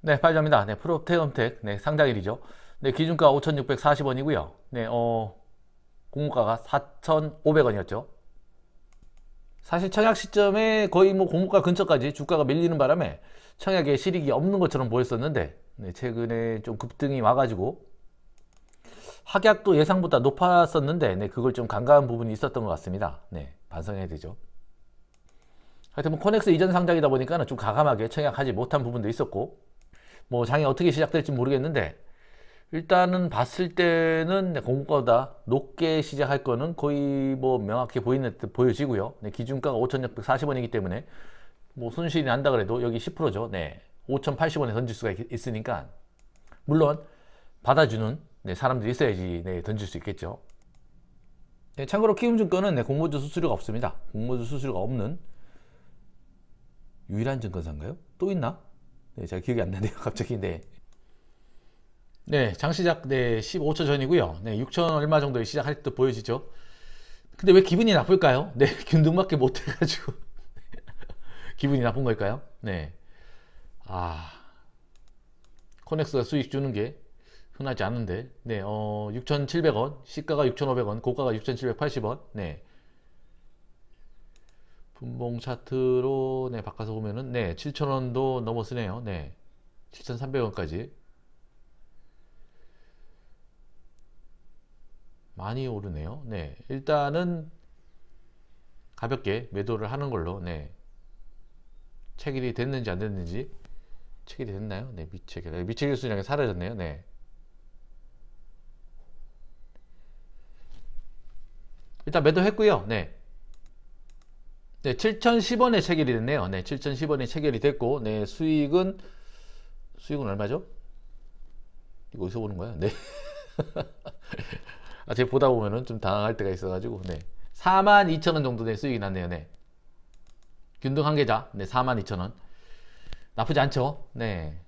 네, 팔자입니다. 네, 프로테엄텍 네, 상장일이죠. 네, 기준가 5,640원이고요. 네, 어 공모가가 4,500원이었죠. 사실 청약 시점에 거의 뭐 공모가 근처까지 주가가 밀리는 바람에 청약에 실익이 없는 것처럼 보였었는데 네, 최근에 좀 급등이 와가지고 학약도 예상보다 높았었는데 네, 그걸 좀 간과한 부분이 있었던 것 같습니다. 네, 반성해야 되죠. 하여튼 뭐 코넥스 이전 상장이다 보니까 좀 가감하게 청약하지 못한 부분도 있었고 뭐 장이 어떻게 시작될지 모르겠는데 일단은 봤을 때는 네, 공모가보다 높게 시작할 거는 거의 뭐 명확히 보이는 듯 보여지고요. 네, 기준가가 5,640원이기 때문에 뭐 손실이 난다 그래도 여기 10%죠. 네. 5,080원에 던질 수가 있, 으니까 물론 받아주는 네, 사람들이 있어야지 네, 던질 수 있겠죠. 네, 참고로 키움증권은 네, 공모주 수수료가 없습니다. 공모주 수수료가 없는 유일한 증권사인가요? 또 있나? 네, 제가 기억이 안 나네요. 갑자기. 네. 네, 장 시작 네 15초 전이고요. 네, 6천 얼마 정도에 시작할 때 보여지죠. 근데 왜 기분이 나쁠까요? 네, 균등밖에 못 해가지고 기분이 나쁜 걸까요? 네, 아 코넥스가 수익 주는 게 흔하지 않은데, 네, 어 6,700원, 시가가 6,500원, 고가가 6,780원, 네, 분봉 차트로 네 바꿔서 보면. 네, 7,000원도 넘었으네요. 네, 7,300원까지. 많이 오르네요. 네, 일단은 가볍게 매도를 하는 걸로, 네. 체결이 됐는지 안 됐는지, 체결이 됐나요? 네, 미체결. 아, 미체결 수량이 사라졌네요. 네. 일단 매도했고요. 네. 네, 7,010원에 체결이 됐네요. 네, 7,010원에 체결이 됐고, 네, 수익은, 수익은 얼마죠? 이거 어디서 보는 거야? 네. 아, 제가 보다 보면은 좀 당황할 때가 있어가지고, 네. 42,000원 정도 된 수익이 났네요, 네. 균등 한 계좌, 네, 42,000원. 나쁘지 않죠? 네.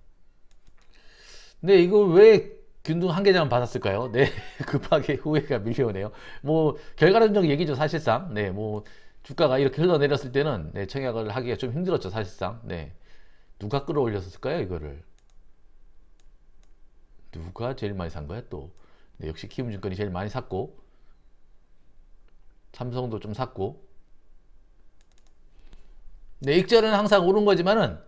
근 네, 이걸 왜 균등 한 계좌만 받았을까요? 네. 급하게 후회가 밀려오네요. 뭐, 결과론적 얘기죠, 사실상. 네, 뭐, 주가가 이렇게 흘러내렸을 때는 네, 청약을 하기가 좀 힘들었죠 사실상 네 누가 끌어올렸을까요 이거를 누가 제일 많이 산 거야 또 네, 역시 키움증권이 제일 많이 샀고 삼성도 좀 샀고 네 익절은 항상 오른 거지만은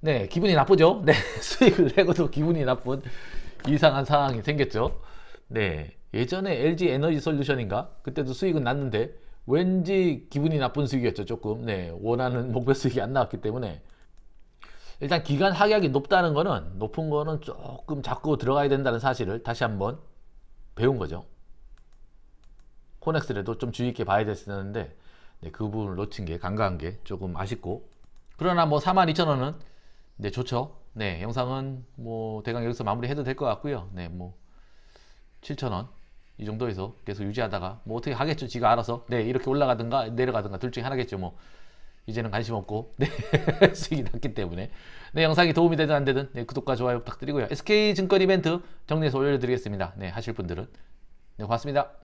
네 기분이 나쁘죠 네 수익을 내고도 기분이 나쁜 이상한 상황이 생겼죠 네 예전에 LG 에너지 솔루션인가 그때도 수익은 났는데 왠지 기분이 나쁜 수익이었죠 조금 네 원하는 목표 수익이 안 나왔기 때문에 일단 기간 하약이 높다는 거는 높은 거는 조금 잡고 들어가야 된다는 사실을 다시 한번 배운 거죠 코넥스라도 좀 주의 있게 봐야 됐었는데 네, 그 부분을 놓친 게 간과한 게 조금 아쉽고 그러나 뭐 42,000원은 네 좋죠 네 영상은 뭐 대강 여기서 마무리 해도 될 것 같고요 네 뭐 7,000원 이 정도에서 계속 유지하다가 뭐 어떻게 하겠죠 지가 알아서 네 이렇게 올라가든가 내려가든가 둘 중에 하나겠죠 뭐 이제는 관심 없고 네 수익이 났기 때문에 네 영상이 도움이 되든 안 되든 네, 구독과 좋아요 부탁드리고요 SK증권 이벤트 정리해서 올려드리겠습니다 네 하실 분들은 네 고맙습니다